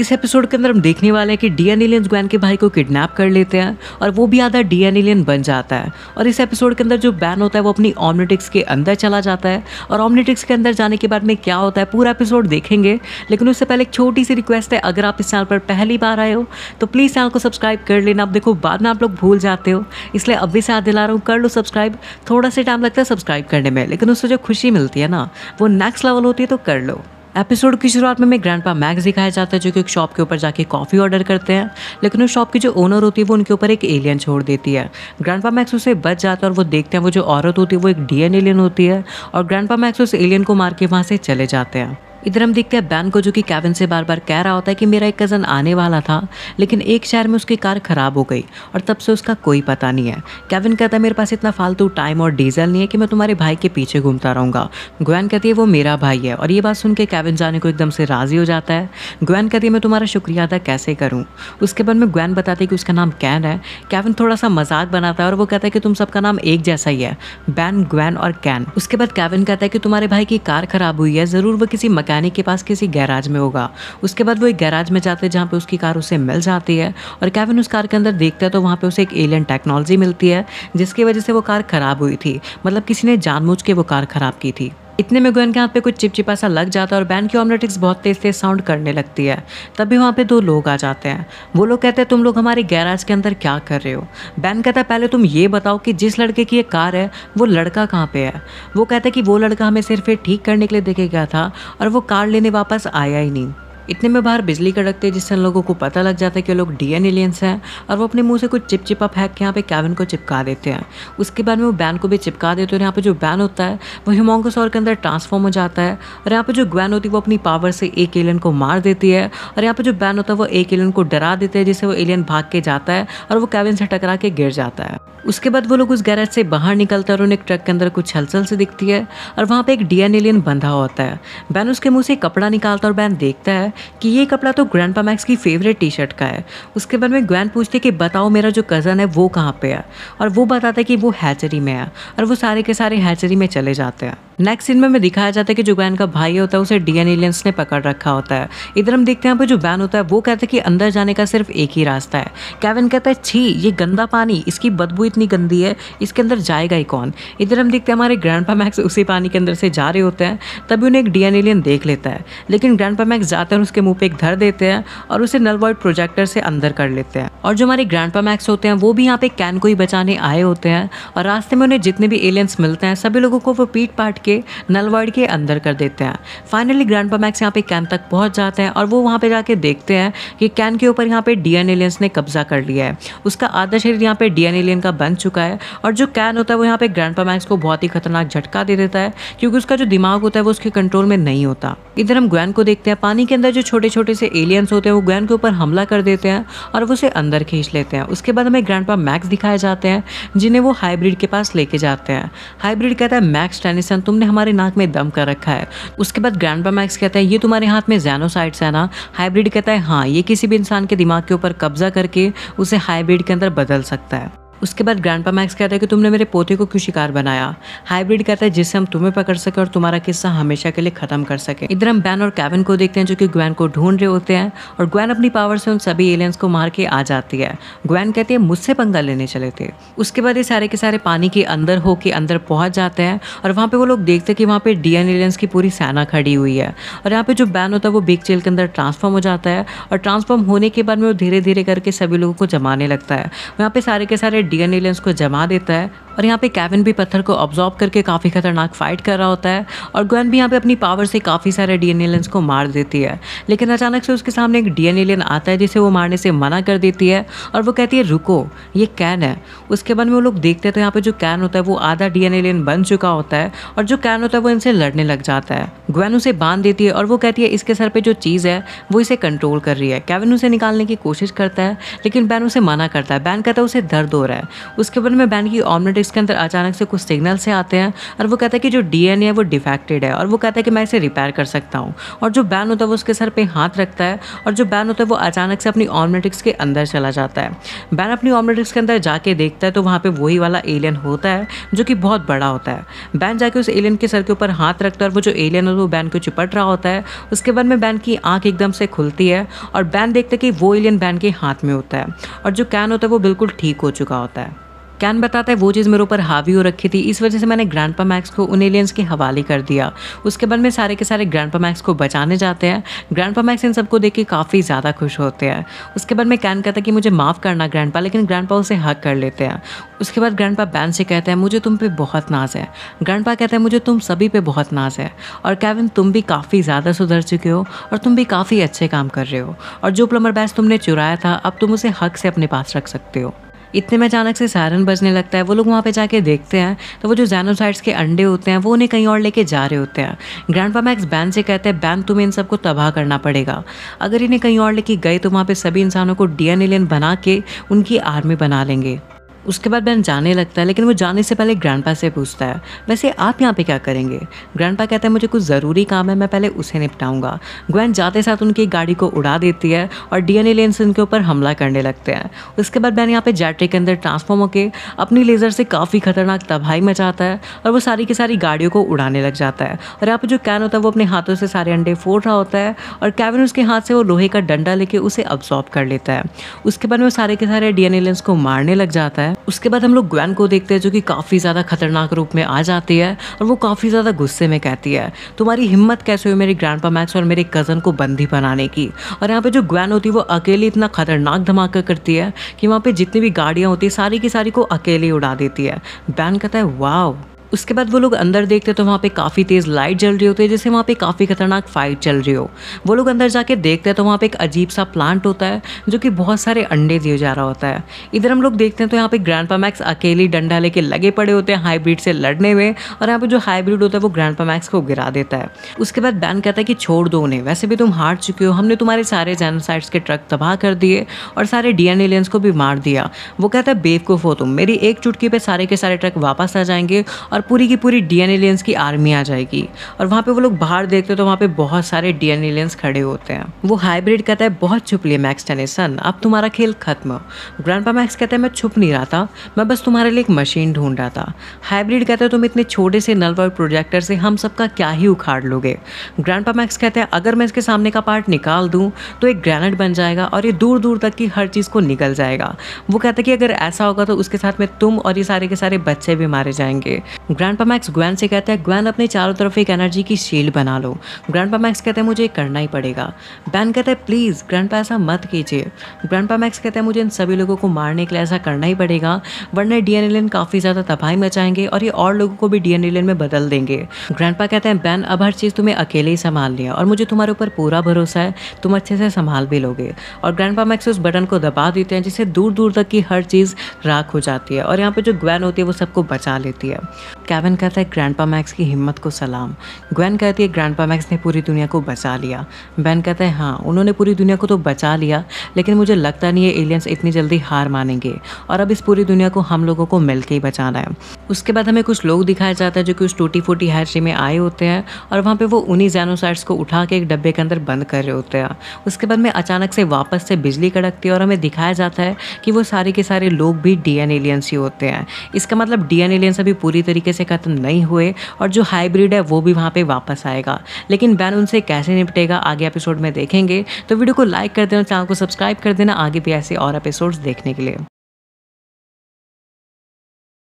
इस एपिसोड के अंदर हम देखने वाले हैं कि डियन एलियन ग्वैन के भाई को किडनैप कर लेते हैं और वो भी आधा डियन एलियन बन जाता है और इस एपिसोड के अंदर जो बैन होता है वो अपनी ऑमनेटिक्स के अंदर चला जाता है और ऑमनेटिक्स के अंदर जाने के बाद में क्या होता है पूरा एपिसोड देखेंगे लेकिन उससे पहले एक छोटी सी रिक्वेस्ट है अगर आप इस चैनल पर पहली बार आए हो तो प्लीज़ चैनल को सब्सक्राइब कर लेना आप देखो बाद में आप लोग भूल जाते हो इसलिए अभी से याद दिला रहा हूँ कर लो सब्सक्राइब थोड़ा सा टाइम लगता है सब्सक्राइब करने में लेकिन उससे जो खुशी मिलती है ना वो नेक्स्ट लेवल होती है तो कर लो एपिसोड की शुरुआत में ग्रैंड पा मैक्स दिखाया जाता है जो कि एक शॉप के ऊपर जाके कॉफ़ी ऑर्डर करते हैं लेकिन उस शॉप की जो ओनर होती है वो उनके ऊपर एक एलियन छोड़ देती है ग्रैंड पा मैक्स उसे बच जाता है और वो देखते हैं वो जो औरत होती है वो एक डी एलियन होती है और ग्रैंड पा मैक्स उस एलियन को मार के वहाँ से चले जाते हैं इधर हम देखते हैं बैन को जो कि कैविन से बार बार कह रहा होता है कि मेरा एक कज़न आने वाला था लेकिन एक शहर में उसकी कार ख़राब हो गई और तब से उसका कोई पता नहीं है कैबिन कहता है मेरे पास इतना फालतू टाइम और डीजल नहीं है कि मैं तुम्हारे भाई के पीछे घूमता रहूँगा ग्वैन कहती है वो मेरा भाई है और ये बात सुन के कैविन जाने को एकदम से राज़ी हो जाता है ग्वैन कहती है मैं तुम्हारा शुक्रिया अदा कैसे करूँ उसके बाद में ग्वैन बताती है कि उसका नाम कैन है कैविन थोड़ा सा मजाक बनाता है और वो कहता है कि तुम सबका नाम एक जैसा ही है बैन ग्वैन और कैन उसके बाद कैविन कहता है कि तुम्हारे भाई की कार खराब हुई है ज़रूर वो किसी मकैन डैनी के पास किसी गैराज में होगा उसके बाद वो एक गैराज में जाते हैं जहाँ पर उसकी कार उसे मिल जाती है और कैविन उस कार के अंदर देखता है तो वहाँ पे उसे एक एलियन टेक्नोलॉजी मिलती है जिसकी वजह से वो कार ख़राब हुई थी मतलब किसी ने जानबूझ के वो कार ख़राब की थी इतने में गोयन के हाथ पे कुछ चिपचिपा सा लग जाता है और बैन की ऑमलेटिक्स बहुत तेज़ तेज़ साउंड करने लगती है तभी वहाँ पे दो लोग आ जाते हैं वो लोग कहते हैं तुम लोग हमारे गैराज के अंदर क्या कर रहे हो बैन कहता है पहले तुम ये बताओ कि जिस लड़के की ये कार है वो लड़का कहाँ पे है वो कहता है कि वो लड़का हमें सिर्फ ठीक करने के लिए देखे गया था और वो कार लेने वापस आया ही नहीं इतने में बाहर बिजली कड़कते जिससे उन लोगों को पता लग जाता है कि लोग डी एन एलियंस हैं और वो अपने मुंह से कुछ चिपचिपा फेंक के यहाँ पे कैबिन को चिपका देते हैं उसके बाद में वो बैन को भी चिपका देते हैं और यहाँ पे जो बैन होता है वो और के अंदर ट्रांसफॉर्म हो जाता है और यहाँ पे जो ग्वैन होती है वो अपनी पावर से एक एलियन को मार देती है और यहाँ पर जो बैन होता है वो एक एलियन को डरा देते हैं जिससे वो एलियन भाग के जाता है और वो कैबिन से टकरा के गिर जाता है उसके बाद वो लोग उस गैरेज से बाहर निकलते हैं और उन्हें ट्रक के अंदर कुछ हलचल से दिखती है और वहाँ पर एक डी एन एलियन बंधा होता है बैन उसके मुँह से कपड़ा निकालता है और बैन देखता है कि ये कपड़ा तो ग्रैंड मैक्स की फेवरेट टी शर्ट का है उसके बाद में ग्वैन पूछते कि बताओ मेरा जो कज़न है वो कहाँ पे है और वो बताता है कि वो हैचरी में है और वो सारे के सारे हैचरी में चले जाते हैं नेक्स्ट सीन में मैं दिखाया जाता है कि जो वैन का भाई होता है उसे डीएन एलियंस ने पकड़ रखा होता है इधर हम देखते हैं पर जो बैन होता है वो कहता है कि अंदर जाने का सिर्फ एक ही रास्ता है कैविन कहता है छी ये गंदा पानी इसकी बदबू इतनी गंदी है इसके अंदर जाएगा ही कौन इधर हम देखते हैं हमारे ग्रैंड मैक्स उसी पानी के अंदर से जा रहे होते हैं तभी उन्हें एक डीएन एलियन देख लेता है लेकिन ग्रैंड मैक्स जाते हैं उसके मुंह पे एक धर देते हैं और उसे नलवॉइड प्रोजेक्टर से अंदर कर लेते हैं और जो हमारे ग्रैंड मैक्स होते हैं वो भी यहाँ पे कैन को ही बचाने आए होते हैं और रास्ते में उन्हें जितने भी एलियंस मिलते हैं सभी लोगों को वो पीट पाट के नलवॉइड के अंदर कर देते हैं फाइनली ग्रैंड मैक्स यहाँ पे कैन तक पहुँच जाते हैं और वो वहाँ पर जाके देखते हैं कि कैन के ऊपर यहाँ पे डी एलियंस ने कब्जा कर लिया है उसका आधा शरीर यहाँ पे डी एलियन का बन चुका है और जो कैन होता है वो यहाँ पे ग्रैंड मैक्स को बहुत ही खतरनाक झटका दे देता है क्योंकि उसका जो दिमाग होता है वो उसके कंट्रोल में नहीं होता इधर हम ग्वैन को देखते हैं पानी के अंदर जो छोटे छोटे से एलियंस होते हैं वो ग्वैन के ऊपर हमला कर देते हैं और वो उसे अंदर खींच लेते हैं उसके बाद हमें ग्रैंड मैक्स दिखाए जाते हैं जिन्हें वो हाइब्रिड के पास लेके जाते हैं हाइब्रिड कहता है मैक्स टेनिसन तुमने हमारे नाक में दम कर रखा है उसके बाद ग्रैंड मैक्स कहता है ये तुम्हारे हाथ में जैनोसाइड्स है ना हाइब्रिड कहता है हाँ ये किसी भी इंसान के दिमाग के ऊपर कब्जा करके उसे हाइब्रिड के अंदर बदल सकता है उसके बाद ग्रैंड पा मैक्स कहता है कि तुमने मेरे पोते को क्यों शिकार बनाया हाइब्रिड कहता है जिससे हम तुम्हें पकड़ सके और तुम्हारा किस्सा हमेशा के लिए खत्म कर सके इधर हम बैन और कैवन को देखते हैं जो कि ग्वैन को ढूंढ रहे होते हैं और ग्वैन अपनी पावर से उन सभी एलियंस को मार के आ जाती है ग्वैन कहती है मुझसे पंगा लेने चले थे उसके बाद ये सारे के सारे पानी के अंदर होके अंदर पहुंच जाते हैं और वहाँ पे वो लोग देखते हैं कि वहाँ पे डीएन एलियंस की पूरी सेना खड़ी हुई है और यहाँ पे जो बैन होता है वो बिग चेल के अंदर ट्रांसफॉर्म हो जाता है और ट्रांसफॉर्म होने के बाद में वो धीरे धीरे करके सभी लोगों को जमाने लगता है वहाँ पे सारे के सारे डीएनए लेंस को जमा देता है और यहाँ पे कैविन भी पत्थर को ऑब्जॉर्व करके काफ़ी ख़तरनाक फाइट कर रहा होता है और ग्वैन भी यहाँ पे अपनी पावर से काफ़ी सारे डी एन एलियंस को मार देती है लेकिन अचानक से उसके सामने एक डी एन एलियन आता है जिसे वो मारने से मना कर देती है और वो कहती है रुको ये कैन है उसके बाद में वो लोग देखते हैं तो यहाँ पर जो कैन होता है वो आधा डी एन एलियन बन चुका होता है और जो कैन होता है वो इनसे लड़ने लग जाता है ग्वैन उसे बांध देती है और वो कहती है इसके सर पर जो चीज़ है वो इसे कंट्रोल कर रही है कैविन उसे निकालने की कोशिश करता है लेकिन बैन उसे मना करता है बैन कहता है उसे दर्द हो रहा है उसके बाद में बैन की ऑमलेट उसके अंदर अचानक से कुछ सिग्नल्स आते हैं और वो कहता है कि जो डी है वो डिफेक्टेड है और वो कहता है कि मैं इसे रिपेयर कर सकता हूँ और जो बैन होता है वो उसके सर पर हाथ रखता है और जो बैन होता है वो अचानक से अपनी ऑमनेटिक्स के अंदर चला जाता है बैन अपनी ऑमनेटिक्स के अंदर जाके देखता है तो वहाँ पर वही वाला एलियन होता है जो कि बहुत बड़ा होता है बैन जाके उस एलियन के सर के ऊपर हाथ रखता है और वो जो एलियन होता है वो बैन को चिपट रहा होता है उसके बाद में बैन की आँख एकदम से खुलती है और बैन देखता है कि वो एलियन बैन के हाथ में होता है और जो कैन होता है वो बिल्कुल ठीक हो चुका होता है कैन बताता है वो चीज़ मेरे ऊपर हावी हो रखी थी इस वजह से मैंने ग्रैंड पा मैक्स को उन एलियंस के हवाले कर दिया उसके बाद में सारे के सारे ग्रैंड पा मैक्स को बचाने जाते हैं ग्रैंड पा मैक्स इन सबको देख के काफ़ी ज़्यादा खुश होते हैं उसके बाद में कैन कहता है कि मुझे माफ़ करना ग्रैंड पा लेकिन ग्रैंड पा उसे हक कर लेते हैं उसके बाद ग्रैंड पा बैन से कहते हैं मुझे तुम पे बहुत नाज है ग्रैंड पा कहते हैं मुझे तुम सभी पे बहुत नाज है और कैविन तुम भी काफ़ी ज़्यादा सुधर चुके हो और तुम भी काफ़ी अच्छे काम कर रहे हो और जो प्लमर बैस तुमने चुराया था अब तुम उसे हक से अपने पास रख सकते हो इतने में अचानक से सायरन बजने लगता है वो लोग वहाँ पर जाके देखते हैं तो वो जो जैनोसाइड्स के अंडे होते हैं वो उन्हें कहीं और लेके जा रहे होते हैं ग्रैंड मैक्स बैन से कहते हैं बैन तुम्हें इन सबको तबाह करना पड़ेगा अगर इन्हें कहीं और लेके गए तो वहाँ पर सभी इंसानों को डी एन एलियन बना के उनकी आर्मी बना लेंगे उसके बाद बैन जाने लगता है लेकिन वो जाने से पहले ग्रैंड से पूछता है वैसे आप यहाँ पे क्या करेंगे ग्रैंड कहता है मुझे कुछ ज़रूरी काम है मैं पहले उसे निपटाऊंगा ग्वैन जाते साथ उनकी गाड़ी को उड़ा देती है और डी एन एलियंस उनके ऊपर हमला करने लगते हैं उसके बाद बैन यहाँ पे जैटरी के अंदर ट्रांसफॉर्म होकर अपनी लेज़र से काफ़ी खतरनाक तबाही मचाता है और वो सारी की सारी गाड़ियों को उड़ाने लग जाता है और यहाँ पर जो कैन होता है वो अपने हाथों से सारे अंडे फोड़ रहा होता है और कैविन उसके हाथ से वो लोहे का डंडा लेके उसे अब्सॉर्ब कर लेता है उसके बाद में वो सारे के सारे डी एलियंस को मारने लग जाता है है उसके बाद हम लोग ग्वैन को देखते हैं जो कि काफ़ी ज़्यादा खतरनाक रूप में आ जाती है और वो काफ़ी ज़्यादा गुस्से में कहती है तुम्हारी हिम्मत कैसे हुई मेरे ग्रैंड मैक्स और मेरे कज़न को बंदी बनाने की और यहाँ पर जो ग्वैन होती है वो अकेली इतना खतरनाक धमाका करती है कि वहाँ पर जितनी भी गाड़ियाँ होती है सारी की सारी को अकेली उड़ा देती है बैन कहता है वाह उसके बाद वो लोग अंदर देखते तो वहाँ पे काफ़ी तेज़ लाइट जल रही होती है जैसे वहाँ पे काफ़ी ख़तरनाक फाइट चल रही हो वो लोग अंदर जाके देखते हैं तो वहाँ पे एक अजीब सा प्लांट होता है जो कि बहुत सारे अंडे दिए जा रहा होता है इधर हम लोग देखते हैं तो यहाँ पे ग्रैंड मैक्स अकेली डंडा लेके लगे पड़े होते हैं हाईब्रिड से लड़ने में और यहाँ पर जो हाईब्रिड होता है वो ग्रैंड मैक्स को गिरा देता है उसके बाद बैन कहता है कि छोड़ दो उन्हें वैसे भी तुम हार चुके हो हमने तुम्हारे सारे जैनोसाइड्स के ट्रक तबाह कर दिए और सारे डी एन एलियंस को भी मार दिया वो कहता है बेवकूफ़ हो तुम मेरी एक चुटकी पर सारे के सारे ट्रक वापस आ जाएंगे और और पूरी की पूरी डी एन एलियंस की आर्मी आ जाएगी और वहाँ पे वो लोग बाहर देखते हो तो वहाँ पे बहुत सारे डी एन एलियंस खड़े होते हैं वो हाइब्रिड कहता है बहुत छुप लिए मैक्स टेनिसन अब तुम्हारा खेल खत्म ग्रैंड मैक्स कहता है मैं छुप नहीं रहा था मैं बस तुम्हारे लिए एक मशीन ढूंढ रहा था हाइब्रिड कहता है तुम इतने छोटे से नल और प्रोजेक्टर से हम सबका क्या ही उखाड़ लोगे ग्रैंड मैक्स कहते हैं अगर मैं इसके सामने का पार्ट निकाल दूँ तो एक ग्रैनेट बन जाएगा और ये दूर दूर तक की हर चीज़ को निकल जाएगा वो कहता है कि अगर ऐसा होगा तो उसके साथ में तुम और ये सारे के सारे बच्चे भी मारे जाएंगे ग्रैंड मैक्स ग्वैन से कहता है ग्वैन अपने चारों तरफ एक एनर्जी की शील्ड बना लो ग्रैंड मैक्स कहते हैं मुझे करना ही पड़ेगा बैन कहता है प्लीज़ ग्रैंड ऐसा मत कीजिए ग्रैंड मैक्स कहते हैं मुझे इन सभी लोगों को मारने के लिए ऐसा करना ही पड़ेगा वरना डी एन काफ़ी ज़्यादा तबाही मचाएंगे और ये और लोगों को भी डी एन में बदल देंगे ग्रैंड कहते हैं बैन अब हर चीज़ तुम्हें अकेले ही संभाल लिया और मुझे तुम्हारे ऊपर पूरा भरोसा है तुम अच्छे से संभाल भी लोगे और ग्रैंड मैक्स उस बटन को दबा देते हैं जिससे दूर दूर तक की हर चीज़ राख हो जाती है और यहाँ पर जो ग्वैन होती है वो सबको बचा लेती है कैवन कहता है ग्रैंडपा मैक्स की हिम्मत को सलाम ग्वैन कहती है ग्रैंडपा मैक्स ने पूरी दुनिया को बचा लिया बैन कहता है हाँ उन्होंने पूरी दुनिया को तो बचा लिया लेकिन मुझे लगता नहीं है एलियंस इतनी जल्दी हार मानेंगे और अब इस पूरी दुनिया को हम लोगों को मिल ही बचाना है उसके बाद हमें कुछ लोग दिखाया जाता है जो कि उस टूटी फूटी हैचरी में आए होते हैं और वहाँ पर वो उन्हीं जैनोसाइड्स को उठा के एक डब्बे के अंदर बंद कर रहे होते हैं उसके बाद में अचानक से वापस से बिजली कड़कती है और हमें दिखाया जाता है कि वो सारे के सारे लोग भी डी एन एलियंस ही होते हैं इसका मतलब डी एन एलियंस अभी पूरी तरीके से ख़त्म नहीं हुए और जो हाईब्रिड है वो भी वहाँ पर वापस आएगा लेकिन बैन उनसे कैसे निपटेगा आगे एपिसोड में देखेंगे तो वीडियो को लाइक कर देना चैनल को सब्सक्राइब कर देना आगे भी ऐसे और एपिसोड्स देखने के लिए